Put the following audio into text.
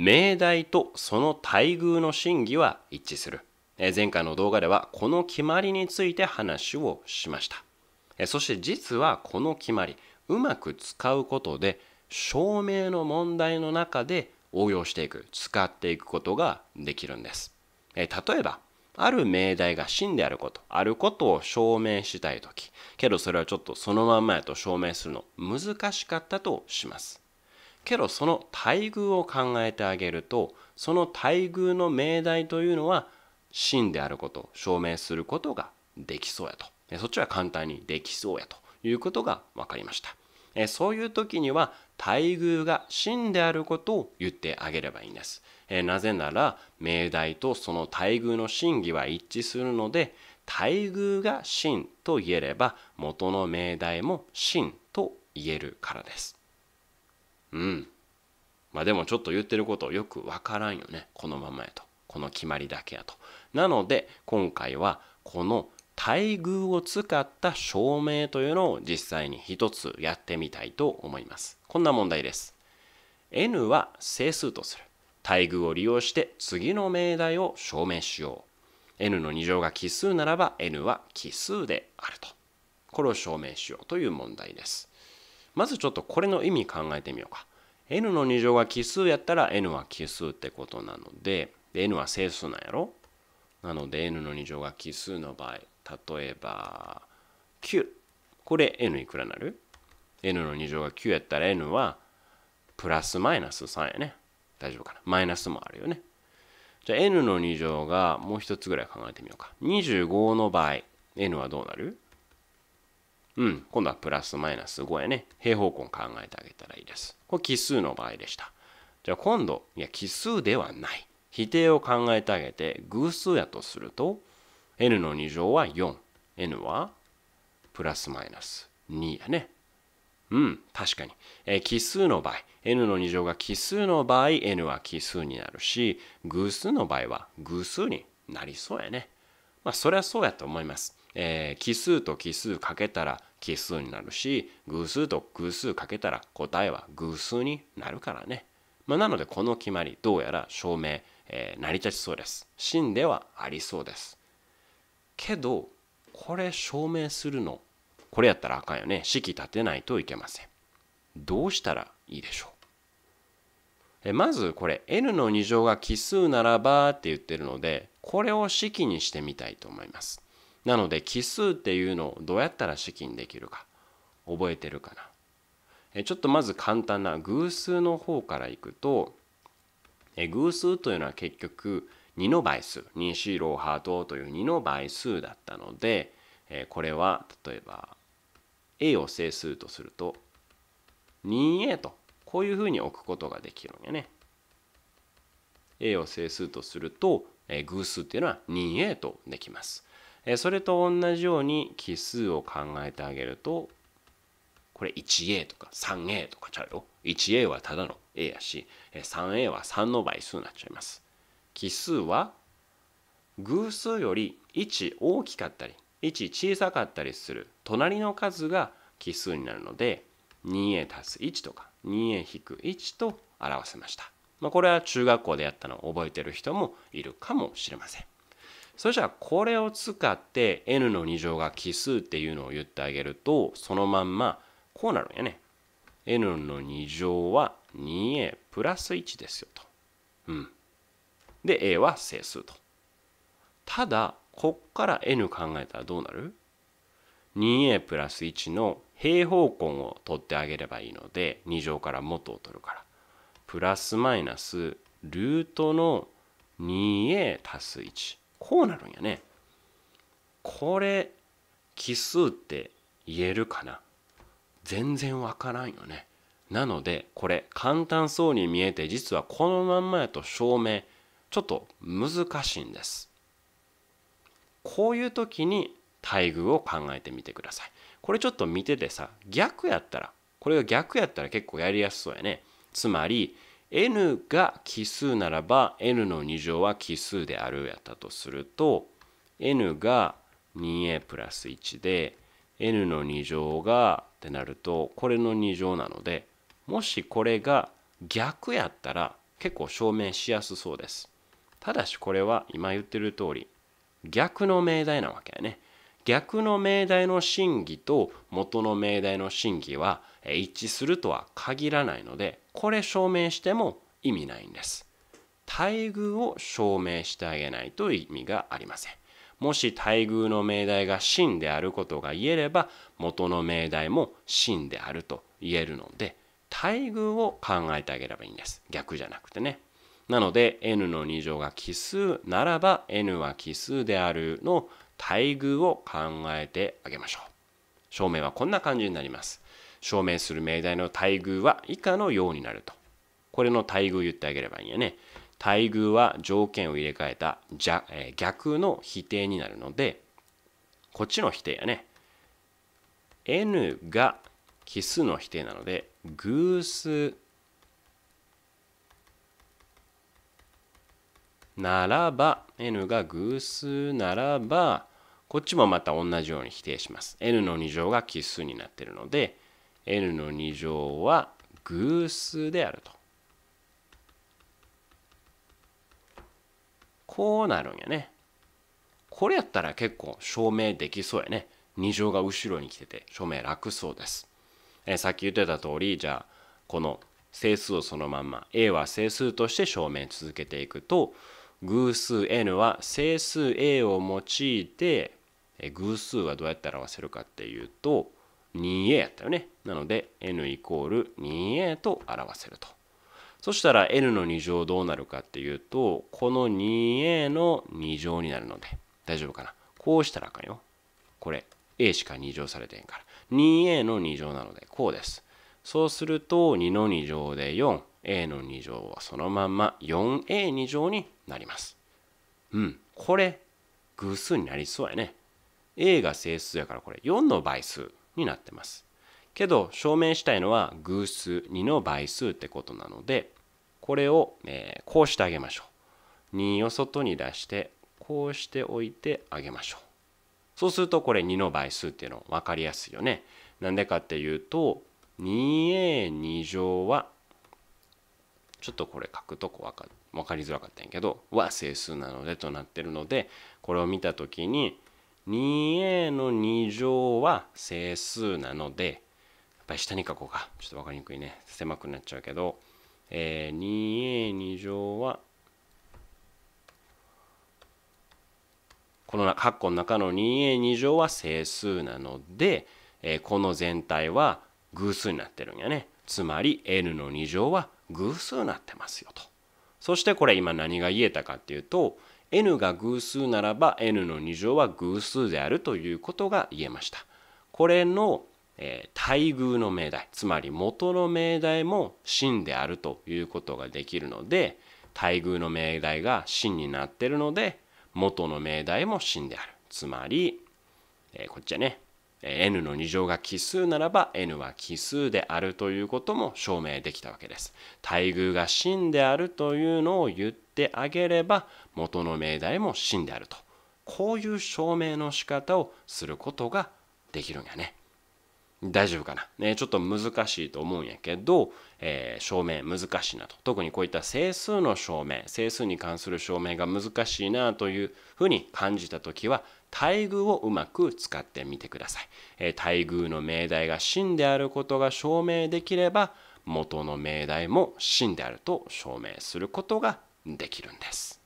命題とその待遇の真偽は一致する前回の動画ではこの決まりについて話をしましたそして実はこの決まりうまく使うことで証明の問題の中で応用していく使っていくことができるんです例えばある命題が真であることあることを証明したい時けどそれはちょっとそのまんまやと証明するの難しかったとしますけどその待遇を考えてあげるとその待遇の命題というのは真であることを証明することができそうやとそっちは簡単にできそうやということが分かりましたそういう時には待遇が真であることを言ってあげればいいんですなぜなら命題とその待遇の真偽は一致するので待遇が真と言えれば元の命題も真と言えるからですうんまあでもちょっと言ってることよくわからんよねこのままやとこの決まりだけやとなので今回はこの待遇を使った証明というのを実際に一つやってみたいと思いますこんな問題です N は整数とする待遇を利用して次の命題を証明しよう N の2乗が奇数ならば N は奇数であるとこれを証明しようという問題ですまずちょっとこれの意味考えてみようか。n の2乗が奇数やったら n は奇数ってことなのでで n は整数なんやろなので n の2乗が奇数の場合例えば9これ n いくらになる ?n の2乗が9やったら n はプラスマイナス3やね。大丈夫かなマイナスもあるよね。じゃあ n の2乗がもう一つぐらい考えてみようか。25の場合 n はどうなるうん、今度はプラスマイナス5やね、平方根考えてあげたらいいです。これ奇数の場合でした。じゃあ今度、いや、奇数ではない。否定を考えてあげて、偶数やとすると、n の2乗は4、n はプラスマイナス2やね。うん、確かに。え奇数の場合、n の2乗が奇数の場合、n は奇数になるし、偶数の場合は偶数になりそうやね。まあ、そりゃそうやと思います。えー、奇数と奇数かけたら奇数になるし偶数と偶数かけたら答えは偶数になるからね。まあ、なのでこの決まりどうやら証明、えー、成り立ちそうです。真ではありそうです。けどこれ証明するのこれやったらあかんよね。式立てないといけません。どうしたらいいでしょうえまずこれ n の2乗が奇数ならばって言ってるのでこれを式にしてみたいと思います。なので奇数っていうのをどうやったら式にできるか覚えてるかなえちょっとまず簡単な偶数の方からいくとえ偶数というのは結局2の倍数2四郎ハートという2の倍数だったのでえこれは例えば A を整数とすると 2A とこういうふうに置くことができるんやね。A を整数とすると、え偶数っていうのは 2A とできます。それと同じように奇数を考えてあげると、これ 1A とか 3A とかちゃうよ。1A はただの A やし、3A は3の倍数になっちゃいます。奇数は偶数より1大きかったり、1小さかったりする隣の数が奇数になるので、2A 足す1とか 2A 引く1と表せました。まあ、これは中学校でやったのを覚えてる人もいるかもしれません。そしたらこれを使って n の2乗が奇数っていうのを言ってあげるとそのまんまこうなるんやね。n の2乗は 2a プラス1ですよと。うん。で a は整数と。ただこっから n 考えたらどうなる ?2a プラス1の平方根を取ってあげればいいので2乗から元を取るから。プラスマイナスルートの 2a 足す1。こうなるんやねこれ奇数って言えるかな全然わからんよねなのでこれ簡単そうに見えて実はこのまんまやと証明ちょっと難しいんですこういう時に待遇を考えてみてくださいこれちょっと見ててさ逆やったらこれが逆やったら結構やりやすそうやねつまり n が奇数ならば n の2乗は奇数であるやったとすると n が 2a プラス1で n の2乗がってなるとこれの2乗なのでもしこれが逆やったら結構証明しやすそうです。ただしこれは今言ってる通り逆の命題なわけやね。逆の命題の真偽と元の命題の真偽は一致するとは限らないのでこれ証明しても意味ないんです待遇を証明してあげないと意味がありませんもし待遇の命題が真であることが言えれば元の命題も真であると言えるので待遇を考えてあげればいいんです逆じゃなくてねなので n の2乗が奇数ならば n は奇数であるの待遇を考えてあげましょう。証明はこんな感じになります。証明する命題の待遇は以下のようになると。これの待遇言ってあげればいいんやね。待遇は条件を入れ替えたじゃ、え逆の否定になるので、こっちの否定やね。n が奇数の否定なので、偶数ならば、n が偶数ならば、こっちもまた同じように否定します。n の2乗が奇数になっているので n の2乗は偶数であると。こうなるんやね。これやったら結構証明できそうやね。2乗が後ろに来てて証明楽そうです。えさっき言ってた通りじゃあこの整数をそのまんま A は整数として証明続けていくと偶数 n は整数 a を用いてえ偶数はどうやって表せるかっていうと 2a やったよね。なので n イコール 2a と表せると。そしたら n の2乗どうなるかっていうとこの 2a の2乗になるので大丈夫かな。こうしたらあかんよ。これ a しか2乗されてへんから 2a の2乗なのでこうです。そうすると2の2乗で 4a の2乗はそのまんま 4a2 乗になります。うんこれ偶数になりそうやね。A が整数やからこれ4の倍数になってます。けど証明したいのは偶数2の倍数ってことなのでこれを、えこうしてあげましょう。2を外に出してこうしておいてあげましょう。そうするとこれ2の倍数っていうの分かりやすいよね。なんでかっていうと 2a2 乗はちょっとこれ書くとこ分か分かりづらかったんやけどは整数なのでとなってるのでこれを見た時に 2a の2乗は整数なのでやっぱり下に書こうかちょっと分かりにくいね狭くなっちゃうけど、えー、2a2 乗はこの括弧の中の 2a2 乗は整数なので、えー、この全体は偶数になってるんやねつまり n の2乗は偶数になってますよとそしてこれ今何が言えたかっていうと n が偶数ならば n の2乗は偶数であるということが言えました。これの、えー、待遇の命題つまり元の命題も真であるということができるので待遇の命題が真になってるので元の命題も真である。つまり、えー、こっちはね n の2乗が奇数ならば n は奇数であるということも証明できたわけです。待遇が真であるというのを言ってあげれば元の命題も真であるとこういう証明の仕方をすることができるんやね。大丈夫かな、ね、ちょっと難しいと思うんやけど、えー、証明難しいなと特にこういった整数の証明整数に関する証明が難しいなというふうに感じた時は待遇をうまく使ってみてください、えー、待遇の命題が真であることが証明できれば元の命題も真であると証明することができるんです